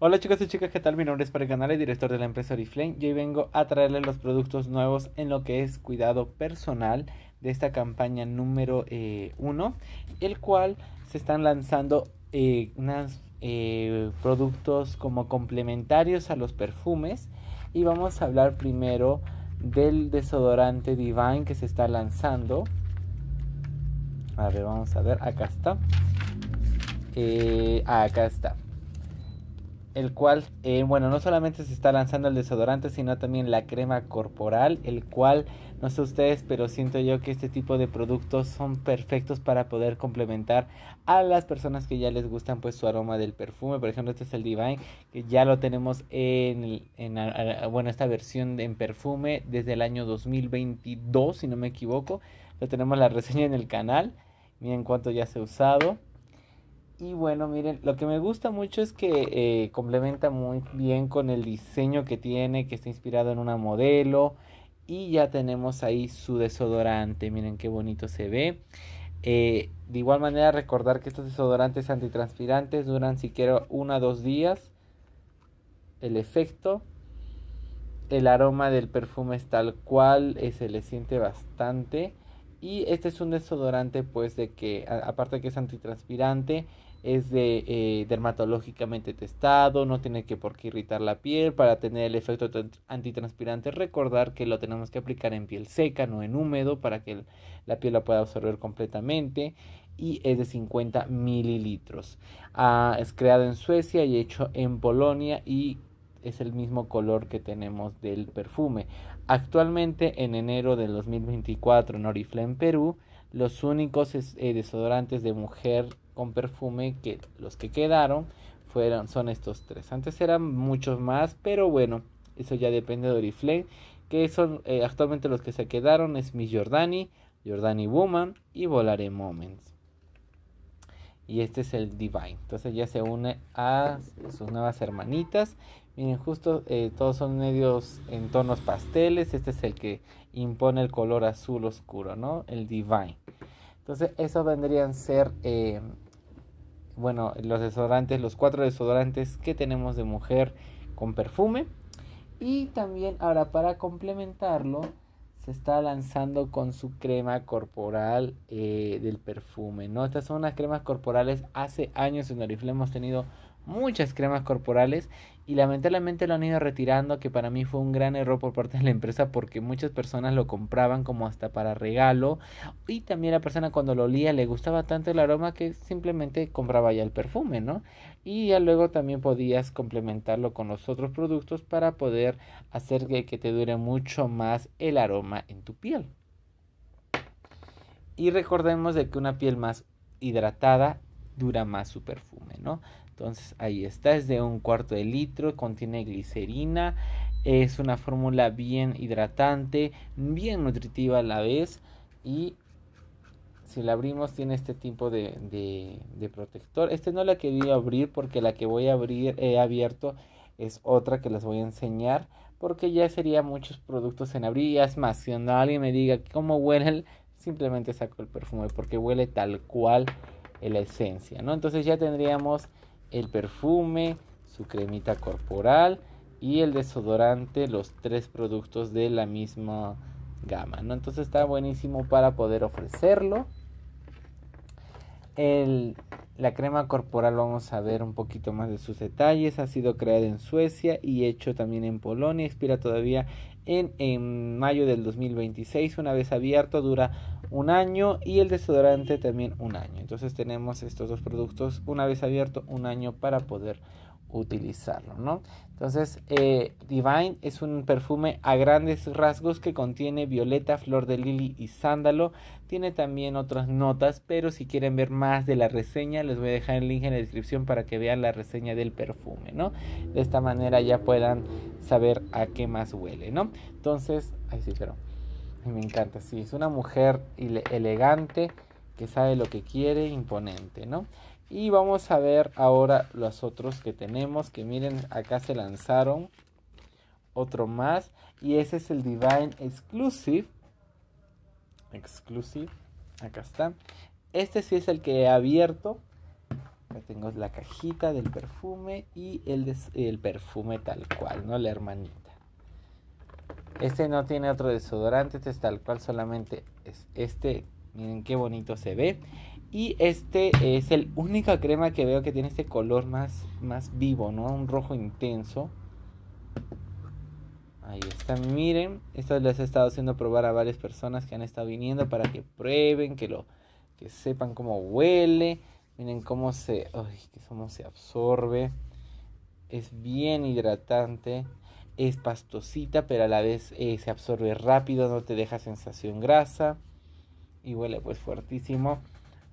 Hola chicos y chicas, ¿qué tal? Mi nombre es canal el director de la empresa Oriflame. Yo hoy vengo a traerles los productos nuevos en lo que es cuidado personal de esta campaña número 1, eh, el cual se están lanzando eh, unos eh, productos como complementarios a los perfumes. Y vamos a hablar primero del desodorante Divine que se está lanzando. A ver, vamos a ver, acá está. acá está el cual, eh, bueno, no solamente se está lanzando el desodorante, sino también la crema corporal, el cual, no sé ustedes, pero siento yo que este tipo de productos son perfectos para poder complementar a las personas que ya les gustan pues su aroma del perfume. Por ejemplo, este es el Divine, que ya lo tenemos en, en bueno, esta versión en perfume desde el año 2022, si no me equivoco. Lo tenemos la reseña en el canal. Miren cuánto ya se ha usado. Y bueno, miren, lo que me gusta mucho es que eh, complementa muy bien con el diseño que tiene, que está inspirado en una modelo. Y ya tenemos ahí su desodorante, miren qué bonito se ve. Eh, de igual manera, recordar que estos desodorantes antitranspirantes duran siquiera una o dos días. El efecto, el aroma del perfume es tal cual, eh, se le siente bastante. Y este es un desodorante, pues, de que, aparte que es antitranspirante, es de eh, dermatológicamente testado, no tiene que por qué irritar la piel para tener el efecto antitranspirante. Recordar que lo tenemos que aplicar en piel seca, no en húmedo, para que la piel la pueda absorber completamente. Y es de 50 mililitros. Ah, es creado en Suecia y hecho en Polonia y es el mismo color que tenemos del perfume. Actualmente en enero del 2024 en en Perú, los únicos eh, desodorantes de mujer con perfume que los que quedaron fueron, son estos tres. Antes eran muchos más, pero bueno, eso ya depende de Oriflame. Que son eh, actualmente los que se quedaron es Miss Jordani, Jordani Woman y Volare Moments. Y este es el Divine. Entonces ya se une a sus nuevas hermanitas. Miren, justo eh, todos son medios en tonos pasteles. Este es el que impone el color azul oscuro, ¿no? El Divine. Entonces, esos vendrían a ser eh, bueno, los desodorantes, los cuatro desodorantes que tenemos de mujer con perfume. Y también ahora para complementarlo, se está lanzando con su crema corporal eh, del perfume, ¿no? Estas son unas cremas corporales. Hace años en Oriflame hemos tenido muchas cremas corporales y lamentablemente lo han ido retirando, que para mí fue un gran error por parte de la empresa porque muchas personas lo compraban como hasta para regalo y también la persona cuando lo olía le gustaba tanto el aroma que simplemente compraba ya el perfume, ¿no? Y ya luego también podías complementarlo con los otros productos para poder hacer que, que te dure mucho más el aroma en tu piel. Y recordemos de que una piel más hidratada dura más su perfume, ¿no? Entonces ahí está, es de un cuarto de litro, contiene glicerina, es una fórmula bien hidratante, bien nutritiva a la vez y si la abrimos tiene este tipo de, protector. Este no la quería abrir porque la que voy a abrir he abierto es otra que les voy a enseñar porque ya sería muchos productos en abrir y es más, si no alguien me diga cómo huele, simplemente saco el perfume porque huele tal cual la esencia, ¿no? Entonces ya tendríamos el perfume, su cremita corporal y el desodorante, los tres productos de la misma gama, ¿no? Entonces está buenísimo para poder ofrecerlo la crema corporal vamos a ver un poquito más de sus detalles. Ha sido creada en Suecia y hecho también en Polonia. Expira todavía en, en mayo del 2026. Una vez abierto dura un año y el desodorante también un año. Entonces tenemos estos dos productos una vez abierto un año para poder utilizarlo, ¿no? Entonces, eh, Divine es un perfume a grandes rasgos que contiene violeta, flor de lili y sándalo. Tiene también otras notas, pero si quieren ver más de la reseña, les voy a dejar el link en la descripción para que vean la reseña del perfume, ¿no? De esta manera ya puedan saber a qué más huele, ¿no? Entonces, ahí sí, pero me encanta, sí, es una mujer elegante que sabe lo que quiere, imponente, ¿no? Y vamos a ver ahora los otros que tenemos. Que miren, acá se lanzaron otro más. Y ese es el Divine Exclusive. Exclusive. Acá está. Este sí es el que he abierto. Acá tengo la cajita del perfume y el, el perfume tal cual, ¿no? La hermanita. Este no tiene otro desodorante, este es tal cual, solamente es este. Miren qué bonito se ve. Y este es el único crema que veo que tiene este color más, más vivo, ¿no? Un rojo intenso. Ahí está, miren. Esto les he estado haciendo probar a varias personas que han estado viniendo para que prueben, que lo que sepan cómo huele. Miren cómo se, ay, cómo se absorbe. Es bien hidratante. Es pastosita, pero a la vez eh, se absorbe rápido, no te deja sensación grasa. Y huele pues fuertísimo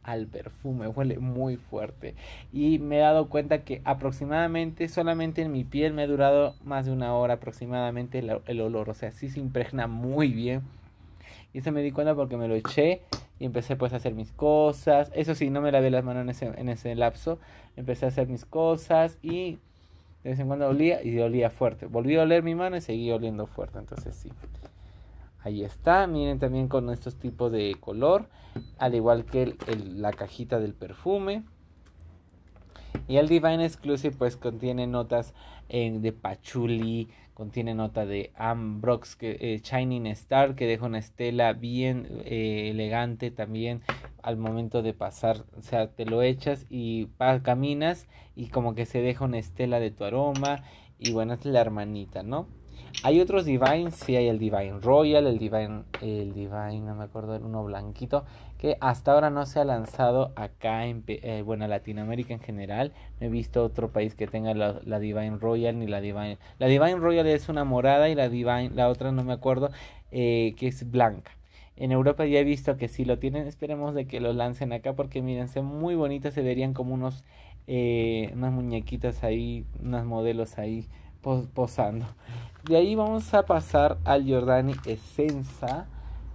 al perfume, huele muy fuerte. Y me he dado cuenta que aproximadamente solamente en mi piel me ha durado más de una hora aproximadamente el, olor, o sea, sí se impregna muy bien. Y eso me di cuenta porque me lo eché y empecé pues a hacer mis cosas. Eso sí, no me lavé las manos en en ese lapso. Empecé a hacer mis cosas y de vez en cuando olía y olía fuerte. Volví a oler mi mano y seguí oliendo fuerte, entonces sí. Ahí está, miren también con estos tipos de color, al igual que la cajita del perfume. Y el Divine Exclusive pues contiene notas eh, de patchouli, contiene nota de Ambrox, que, eh, Shining Star, que deja una estela bien eh, elegante también al momento de pasar, o sea, te lo echas y caminas y como que se deja una estela de tu aroma y bueno, es la hermanita, ¿no? Hay otros Divine, sí hay el Divine Royal, el Divine, el Divine, no me acuerdo, uno blanquito, que hasta ahora no se ha lanzado acá en, eh, bueno, Latinoamérica en general. No he visto otro país que tenga la, Divine Royal ni la Divine. La Divine Royal es una morada y la Divine, la otra no me acuerdo, eh, que es blanca. En Europa ya he visto que sí lo tienen, esperemos de que lo lancen acá porque miren, mírense muy bonitas, se verían como unos, eh, unas muñequitas ahí, unos modelos ahí posando. De ahí vamos a pasar al Jordani Essenza,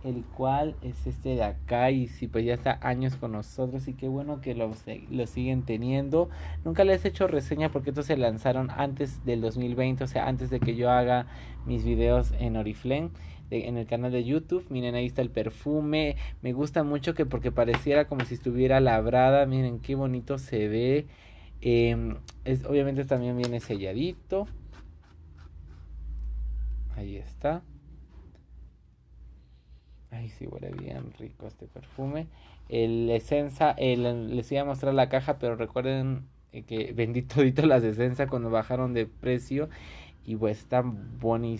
el cual es este de acá y sí, pues ya está años con nosotros y qué bueno que lo, lo siguen teniendo. Nunca les he hecho reseña porque estos se lanzaron antes del 2020, o sea, antes de que yo haga mis videos en Oriflame. en el canal de YouTube. Miren, ahí está el perfume. Me gusta mucho que porque pareciera como si estuviera labrada. Miren qué bonito se ve. Em, es, obviamente también viene selladito. Ahí está. Ahí sí huele bien rico este perfume. El Essenza, les iba a mostrar la caja, pero recuerden eh, que bendito todito las Essenza cuando bajaron de precio. Y pues está muy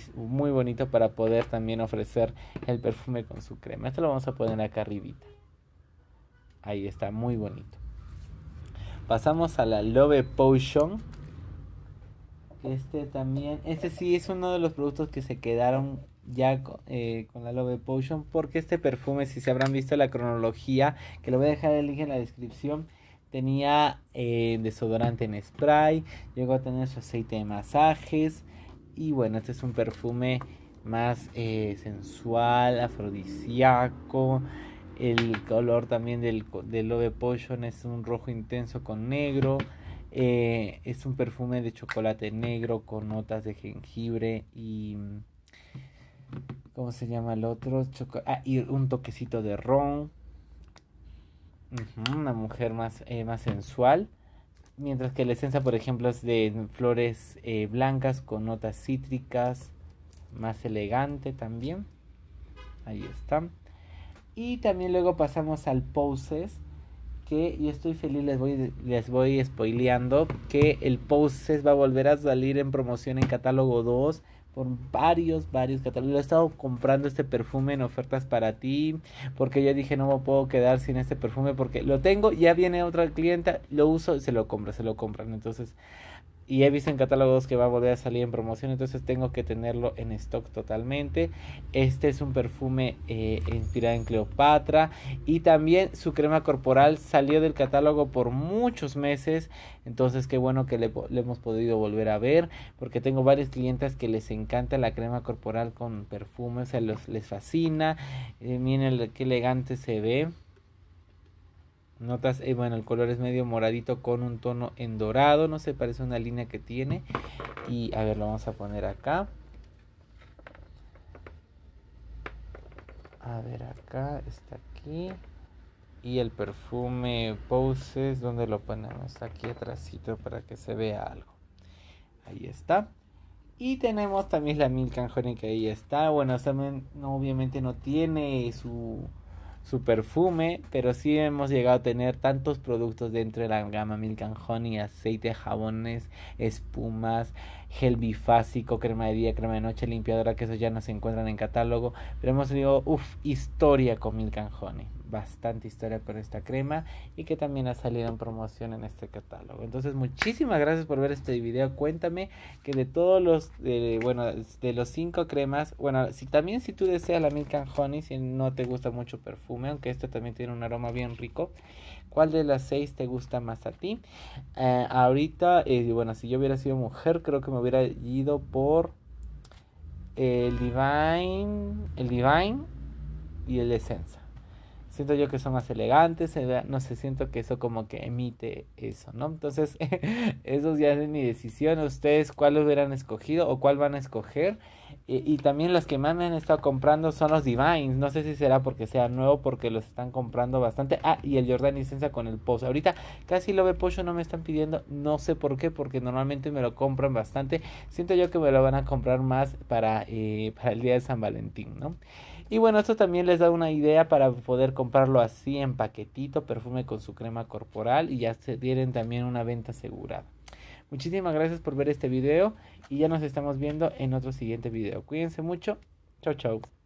bonito para poder también ofrecer el perfume con su crema. Esto lo vamos a poner acá arribita. Ahí está, muy bonito. Pasamos a la Love Potion este también, este sí es uno de los productos que se quedaron ya eh, con, la Love Potion, porque este perfume, si se habrán visto la cronología, que lo voy a dejar el link en la descripción, tenía eh, desodorante en spray, llegó a tener su aceite de masajes, y bueno, este es un perfume más eh, sensual, afrodisíaco. El color también del, del Love Potion es un rojo intenso con negro. Eh, es un perfume de chocolate negro con notas de jengibre y... Mm, ¿Cómo se llama el otro? Ah, y un toquecito de ron. una mujer más, eh, más sensual. Mientras que la esencia, por ejemplo, es de flores eh, blancas con notas cítricas. Más elegante también. Ahí está. Y también luego pasamos al Poses que yo estoy feliz, les voy, les voy spoileando, que el Poses va a volver a salir en promoción en catálogo 2 por varios, varios catálogos. Lo he estado comprando este perfume en ofertas para ti, porque yo dije no me puedo quedar sin este perfume, porque lo tengo, ya viene otra clienta, lo uso y se lo compra, se lo compran. Entonces, y he visto en catálogos que va a volver a salir en promoción, entonces tengo que tenerlo en stock totalmente. Este es un perfume eh, inspirado en Cleopatra y también su crema corporal salió del catálogo por muchos meses, entonces qué bueno que le, hemos podido volver a ver porque tengo varias clientas que les encanta la crema corporal con perfume, o sea, les fascina, eh, miren qué elegante se ve. Notas, eh, bueno, el color es medio moradito con un tono en dorado, no sé, parece una línea que tiene. Y a ver, lo vamos a poner acá. A ver, acá está aquí. Y el perfume Poses, ¿dónde lo ponemos? Aquí atrásito para que se vea algo. Ahí está. Y tenemos también la Milk que ahí está. Bueno, también no, obviamente no tiene su su perfume, pero sí hemos llegado a tener tantos productos dentro de la gama Milk and aceite, jabones, espumas, gel bifásico, crema de día, crema de noche, limpiadora, que esos ya no se encuentran en catálogo, pero hemos tenido, uff, historia con Mil and bastante historia con esta crema y que también ha salido en promoción en este catálogo. Entonces, muchísimas gracias por ver este video. Cuéntame que de todos los, bueno, de los cinco cremas, bueno, si también si tú deseas la Milk and Honey, si no te gusta mucho perfume, aunque este también tiene un aroma bien rico, ¿cuál de las seis te gusta más a ti? Eh, ahorita, eh, bueno, si yo hubiera sido mujer, creo que me hubiera ido por el Divine, el Divine y el Essence siento yo que son más elegantes, no sé, siento que eso como que emite eso, ¿no? Entonces, eso ya es mi decisión, ustedes cuál hubieran escogido o cuál van a escoger. Y, también los que más me han estado comprando son los Divines, no sé si será porque sea nuevo, porque los están comprando bastante. Ah, y el Jordan licencia con el Pozo. Ahorita casi lo ve Pocho, no me están pidiendo, no sé por qué, porque normalmente me lo compran bastante. Siento yo que me lo van a comprar más para, eh, para el día de San Valentín, ¿no? Y bueno, esto también les da una idea para poder comprarlo así en paquetito, perfume con su crema corporal y ya se tienen también una venta asegurada. Muchísimas gracias por ver este video y ya nos estamos viendo en otro siguiente video. Cuídense mucho. Chau chau.